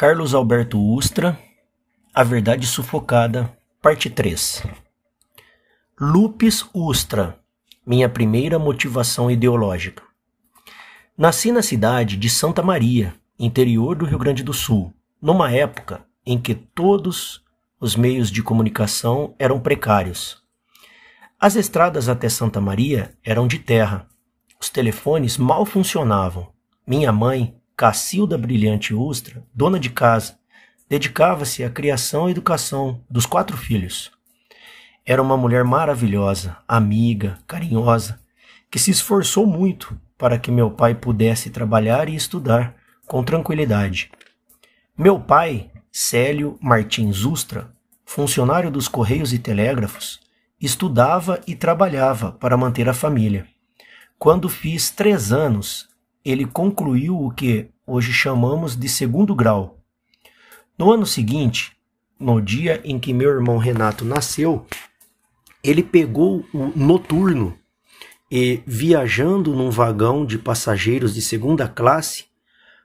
Carlos Alberto Ustra, A Verdade Sufocada, Parte 3. Lupis Ustra, minha primeira motivação ideológica. Nasci na cidade de Santa Maria, interior do Rio Grande do Sul, numa época em que todos os meios de comunicação eram precários. As estradas até Santa Maria eram de terra, os telefones mal funcionavam. Minha mãe Cacilda Brilhante Ustra, dona de casa, dedicava-se à criação e educação dos quatro filhos. Era uma mulher maravilhosa, amiga, carinhosa, que se esforçou muito para que meu pai pudesse trabalhar e estudar com tranquilidade. Meu pai, Célio Martins Ustra, funcionário dos Correios e Telégrafos, estudava e trabalhava para manter a família. Quando fiz três anos, ele concluiu o que hoje chamamos de segundo grau. No ano seguinte, no dia em que meu irmão Renato nasceu, ele pegou o noturno e, viajando num vagão de passageiros de segunda classe,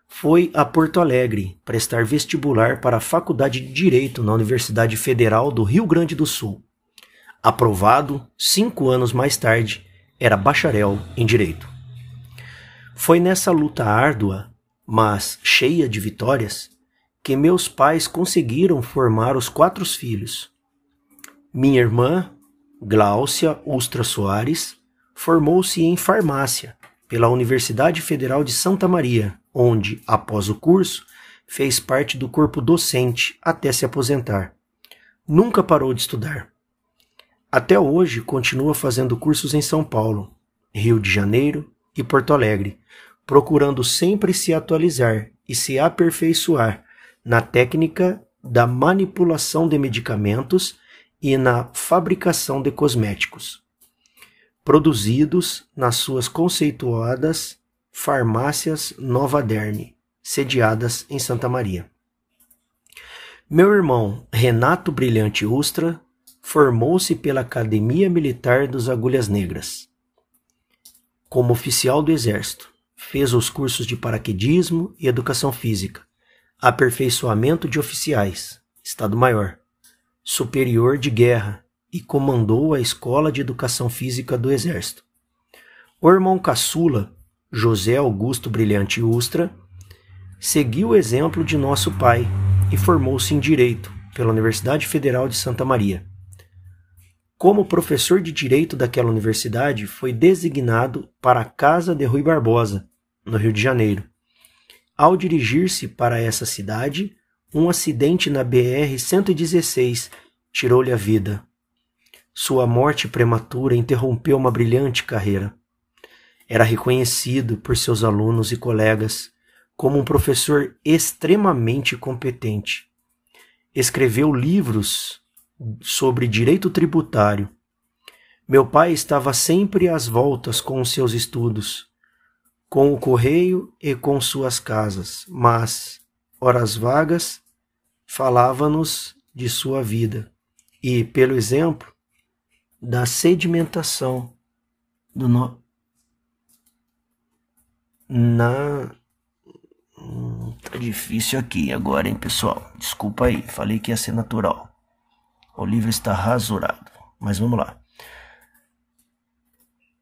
foi a Porto Alegre prestar vestibular para a Faculdade de Direito na Universidade Federal do Rio Grande do Sul. Aprovado, cinco anos mais tarde, era bacharel em Direito. Foi nessa luta árdua, mas cheia de vitórias, que meus pais conseguiram formar os quatro filhos. Minha irmã, Gláucia Ustra Soares, formou-se em farmácia pela Universidade Federal de Santa Maria, onde, após o curso, fez parte do corpo docente até se aposentar. Nunca parou de estudar. Até hoje continua fazendo cursos em São Paulo, Rio de Janeiro, e Porto Alegre, procurando sempre se atualizar e se aperfeiçoar na técnica da manipulação de medicamentos e na fabricação de cosméticos, produzidos nas suas conceituadas farmácias Nova Derme, sediadas em Santa Maria. Meu irmão Renato Brilhante Ustra formou-se pela Academia Militar dos Agulhas Negras como oficial do Exército. Fez os cursos de paraquedismo e educação física, aperfeiçoamento de oficiais, Estado-Maior, superior de guerra e comandou a Escola de Educação Física do Exército. O irmão caçula, José Augusto Brilhante Ustra, seguiu o exemplo de nosso pai e formou-se em Direito pela Universidade Federal de Santa Maria como professor de direito daquela universidade, foi designado para a Casa de Rui Barbosa, no Rio de Janeiro. Ao dirigir-se para essa cidade, um acidente na BR-116 tirou-lhe a vida. Sua morte prematura interrompeu uma brilhante carreira. Era reconhecido por seus alunos e colegas como um professor extremamente competente. Escreveu livros sobre direito tributário. Meu pai estava sempre às voltas com os seus estudos, com o correio e com suas casas, mas, horas vagas, falava-nos de sua vida e, pelo exemplo, da sedimentação do no... na hum, tá difícil aqui agora, hein, pessoal? Desculpa aí, falei que ia ser natural. O livro está rasurado. Mas vamos lá.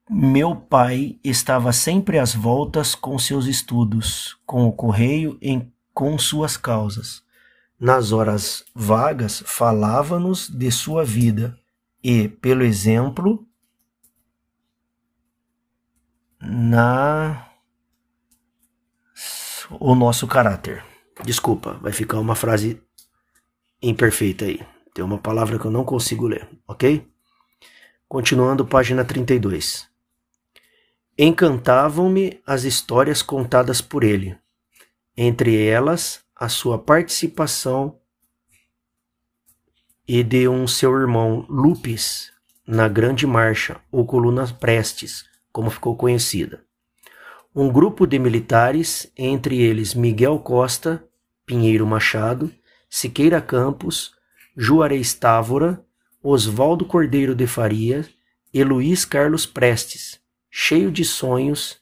Meu pai estava sempre às voltas com seus estudos, com o correio e com suas causas. Nas horas vagas, falava-nos de sua vida e, pelo exemplo, na o nosso caráter. Desculpa, vai ficar uma frase imperfeita aí. Tem uma palavra que eu não consigo ler, ok? Continuando, página 32. Encantavam-me as histórias contadas por ele, entre elas a sua participação e de um seu irmão Lupis na Grande Marcha, ou Coluna Prestes, como ficou conhecida. Um grupo de militares, entre eles Miguel Costa, Pinheiro Machado, Siqueira Campos, Juarez Távora, Oswaldo Cordeiro de Faria e Luiz Carlos Prestes, cheio de sonhos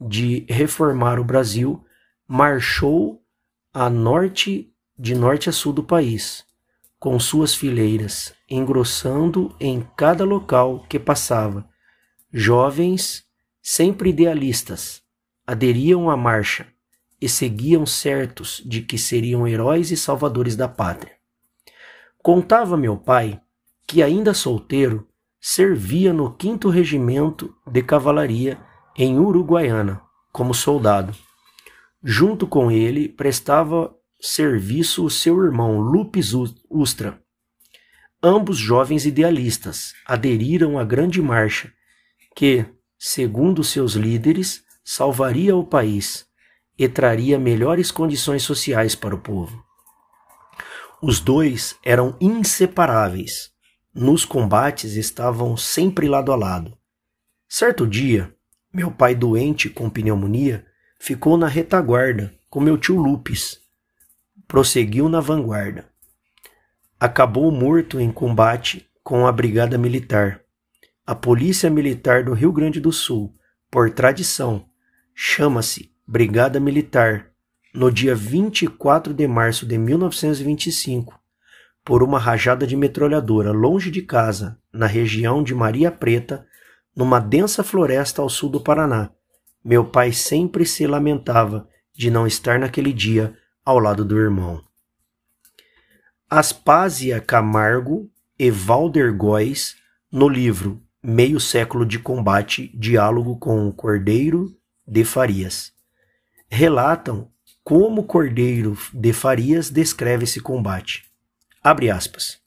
de reformar o Brasil, marchou a norte de norte a sul do país, com suas fileiras engrossando em cada local que passava. Jovens, sempre idealistas, aderiam à marcha e seguiam certos de que seriam heróis e salvadores da pátria. Contava meu pai que, ainda solteiro, servia no 5 Regimento de Cavalaria em Uruguaiana, como soldado. Junto com ele prestava serviço o seu irmão Lupis Ustra. Ambos jovens idealistas aderiram à Grande Marcha, que, segundo seus líderes, salvaria o país e traria melhores condições sociais para o povo. Os dois eram inseparáveis. Nos combates estavam sempre lado a lado. Certo dia, meu pai doente com pneumonia ficou na retaguarda com meu tio Lupes. Prosseguiu na vanguarda. Acabou morto em combate com a Brigada Militar. A Polícia Militar do Rio Grande do Sul, por tradição, chama-se Brigada Militar no dia 24 de março de 1925, por uma rajada de metralhadora longe de casa, na região de Maria Preta, numa densa floresta ao sul do Paraná. Meu pai sempre se lamentava de não estar naquele dia ao lado do irmão. Aspásia Camargo e Valder Góes, no livro Meio Século de Combate Diálogo com o Cordeiro de Farias, relatam como Cordeiro de Farias descreve esse combate. Abre aspas.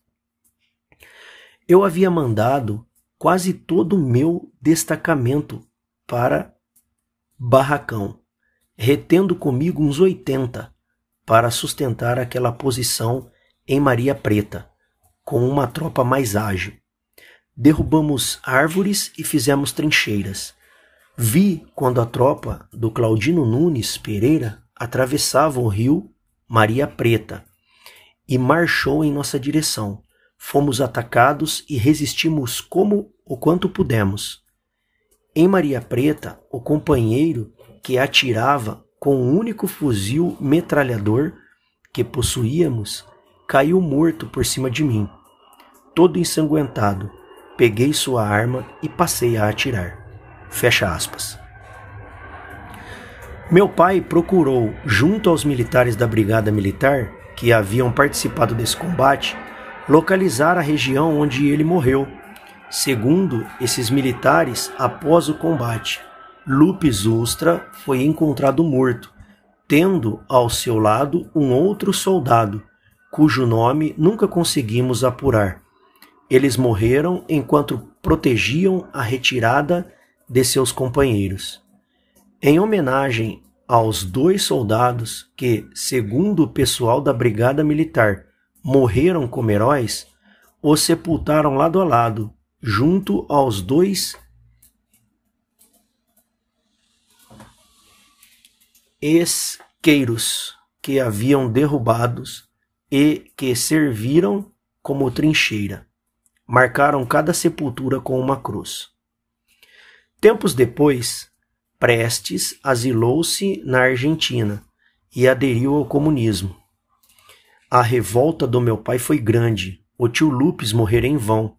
Eu havia mandado quase todo o meu destacamento para Barracão, retendo comigo uns 80 para sustentar aquela posição em Maria Preta, com uma tropa mais ágil. Derrubamos árvores e fizemos trincheiras. Vi quando a tropa do Claudino Nunes Pereira atravessavam o rio Maria Preta e marchou em nossa direção. Fomos atacados e resistimos como o quanto pudemos. Em Maria Preta, o companheiro que atirava com o único fuzil metralhador que possuíamos caiu morto por cima de mim. Todo ensanguentado, peguei sua arma e passei a atirar. Fecha aspas. Meu pai procurou, junto aos militares da Brigada Militar, que haviam participado desse combate, localizar a região onde ele morreu. Segundo esses militares, após o combate, Lupes Ustra foi encontrado morto, tendo ao seu lado um outro soldado, cujo nome nunca conseguimos apurar. Eles morreram enquanto protegiam a retirada de seus companheiros. Em homenagem aos dois soldados que, segundo o pessoal da Brigada Militar, morreram como heróis, os sepultaram lado a lado, junto aos dois esqueiros que haviam derrubados e que serviram como trincheira. Marcaram cada sepultura com uma cruz. Tempos depois, Prestes asilou-se na Argentina e aderiu ao comunismo. A revolta do meu pai foi grande. O tio Lupes morrera em vão.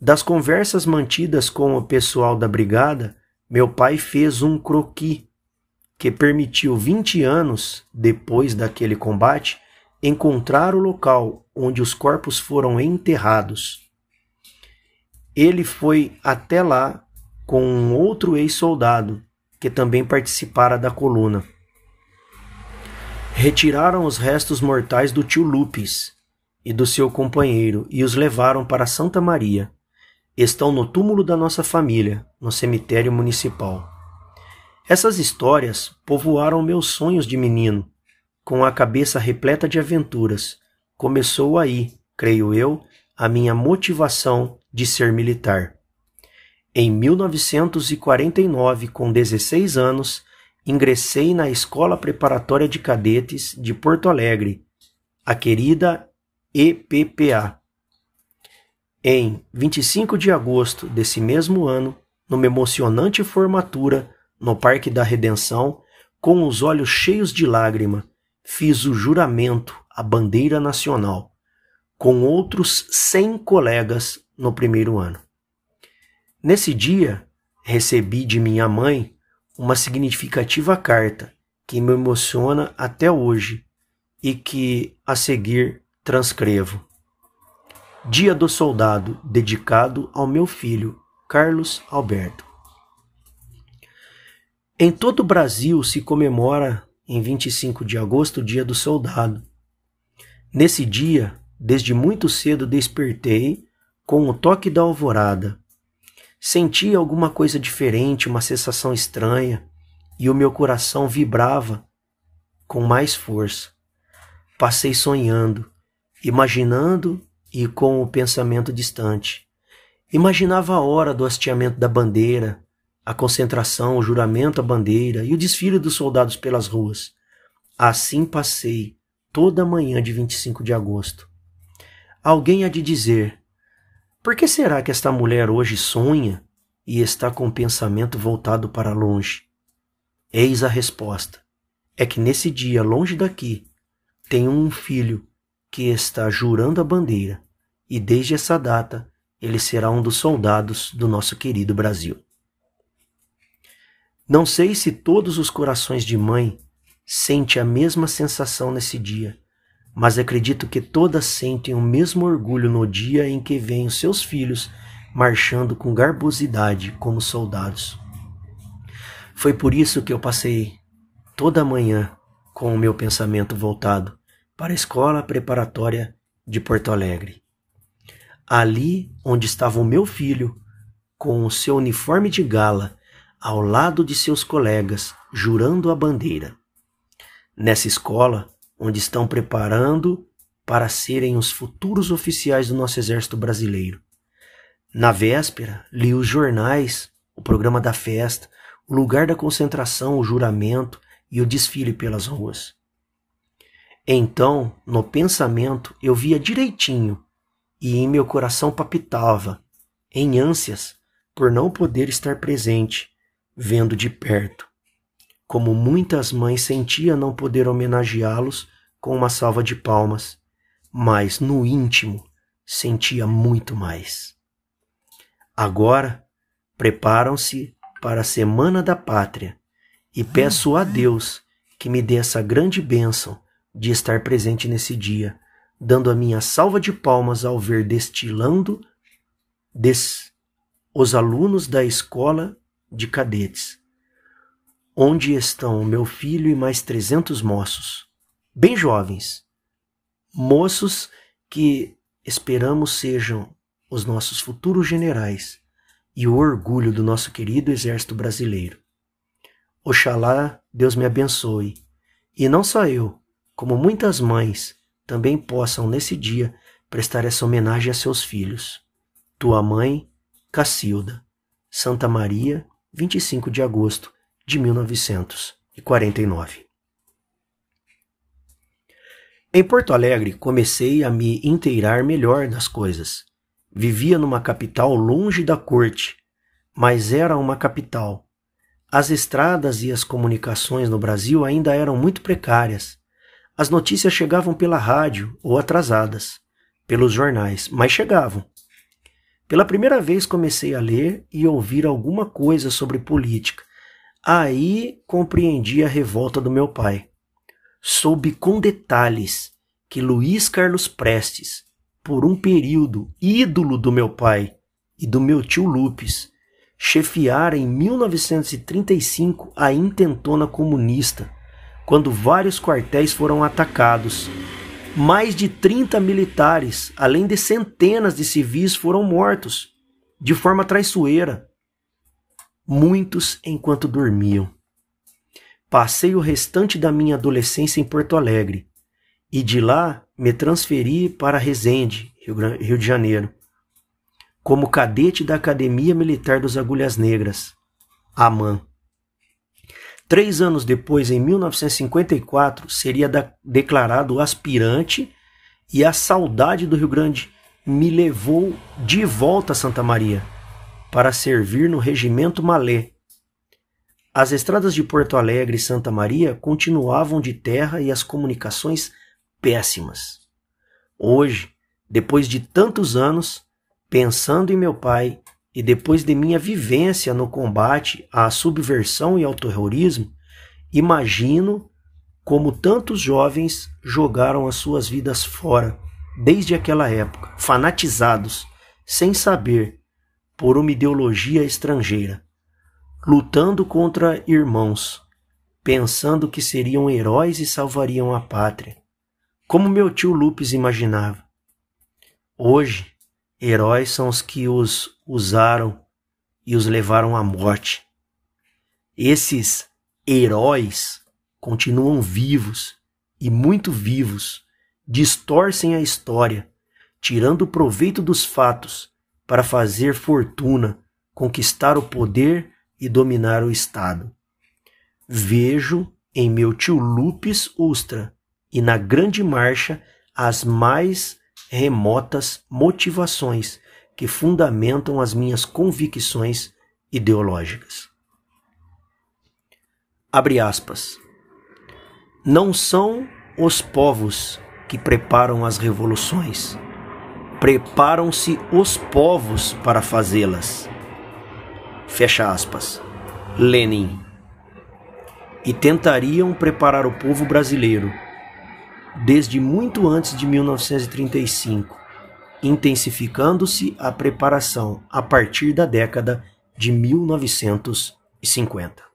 Das conversas mantidas com o pessoal da brigada, meu pai fez um croqui que permitiu 20 anos depois daquele combate encontrar o local onde os corpos foram enterrados. Ele foi até lá com um outro ex-soldado que também participara da coluna. Retiraram os restos mortais do tio Lupes e do seu companheiro e os levaram para Santa Maria. Estão no túmulo da nossa família, no cemitério municipal. Essas histórias povoaram meus sonhos de menino, com a cabeça repleta de aventuras. Começou aí, creio eu, a minha motivação de ser militar. Em 1949, com 16 anos, ingressei na Escola Preparatória de Cadetes de Porto Alegre, a querida EPPA. Em 25 de agosto desse mesmo ano, numa emocionante formatura no Parque da Redenção, com os olhos cheios de lágrima, fiz o juramento à bandeira nacional, com outros 100 colegas no primeiro ano. Nesse dia, recebi de minha mãe uma significativa carta que me emociona até hoje e que, a seguir, transcrevo. Dia do Soldado, dedicado ao meu filho, Carlos Alberto. Em todo o Brasil se comemora, em 25 de agosto, o Dia do Soldado. Nesse dia, desde muito cedo despertei com o toque da alvorada Sentia alguma coisa diferente, uma sensação estranha, e o meu coração vibrava com mais força. Passei sonhando, imaginando e com o pensamento distante. Imaginava a hora do hasteamento da bandeira, a concentração, o juramento à bandeira e o desfile dos soldados pelas ruas. Assim passei toda a manhã de 25 de agosto. Alguém há de dizer: por que será que esta mulher hoje sonha e está com o pensamento voltado para longe? Eis a resposta: é que nesse dia, longe daqui, tem um filho que está jurando a bandeira, e desde essa data ele será um dos soldados do nosso querido Brasil. Não sei se todos os corações de mãe sente a mesma sensação nesse dia mas acredito que todas sentem o mesmo orgulho no dia em que veem os seus filhos marchando com garbosidade como soldados. Foi por isso que eu passei toda a manhã com o meu pensamento voltado para a escola preparatória de Porto Alegre. Ali onde estava o meu filho, com o seu uniforme de gala, ao lado de seus colegas, jurando a bandeira. Nessa escola, onde estão preparando para serem os futuros oficiais do nosso Exército Brasileiro. Na véspera, li os jornais, o programa da festa, o lugar da concentração, o juramento e o desfile pelas ruas. Então, no pensamento, eu via direitinho e em meu coração papitava, em ânsias, por não poder estar presente, vendo de perto como muitas mães sentia não poder homenageá-los com uma salva de palmas, mas no íntimo sentia muito mais. Agora, preparam-se para a Semana da Pátria e peço a Deus que me dê essa grande bênção de estar presente nesse dia, dando a minha salva de palmas ao ver destilando des, os alunos da escola de cadetes Onde estão meu filho e mais trezentos moços, bem jovens, moços que esperamos sejam os nossos futuros generais e o orgulho do nosso querido exército brasileiro. Oxalá Deus me abençoe, e não só eu, como muitas mães também possam nesse dia prestar essa homenagem a seus filhos. Tua mãe, Cacilda, Santa Maria, 25 de agosto de 1949. Em Porto Alegre, comecei a me inteirar melhor das coisas. Vivia numa capital longe da corte, mas era uma capital. As estradas e as comunicações no Brasil ainda eram muito precárias. As notícias chegavam pela rádio ou atrasadas, pelos jornais, mas chegavam. Pela primeira vez comecei a ler e ouvir alguma coisa sobre política, Aí compreendi a revolta do meu pai. Soube com detalhes que Luiz Carlos Prestes, por um período ídolo do meu pai e do meu tio Lupes, chefiara em 1935 a intentona comunista, quando vários quartéis foram atacados. Mais de 30 militares, além de centenas de civis, foram mortos de forma traiçoeira muitos enquanto dormiam. Passei o restante da minha adolescência em Porto Alegre e de lá me transferi para Resende, Rio de Janeiro, como cadete da Academia Militar dos Agulhas Negras, AMAN. Três anos depois, em 1954, seria declarado aspirante e a saudade do Rio Grande me levou de volta a Santa Maria para servir no regimento Malé. As estradas de Porto Alegre e Santa Maria continuavam de terra e as comunicações péssimas. Hoje, depois de tantos anos, pensando em meu pai e depois de minha vivência no combate à subversão e ao terrorismo, imagino como tantos jovens jogaram as suas vidas fora desde aquela época, fanatizados, sem saber por uma ideologia estrangeira, lutando contra irmãos, pensando que seriam heróis e salvariam a pátria, como meu tio Lupes imaginava. Hoje, heróis são os que os usaram e os levaram à morte. Esses heróis continuam vivos e muito vivos, distorcem a história, tirando proveito dos fatos para fazer fortuna, conquistar o poder e dominar o Estado. Vejo em meu tio Lupis Ustra e na Grande Marcha as mais remotas motivações que fundamentam as minhas convicções ideológicas. Abre aspas. Não são os povos que preparam as revoluções preparam-se os povos para fazê-las. Fecha aspas. Lenin. E tentariam preparar o povo brasileiro desde muito antes de 1935, intensificando-se a preparação a partir da década de 1950.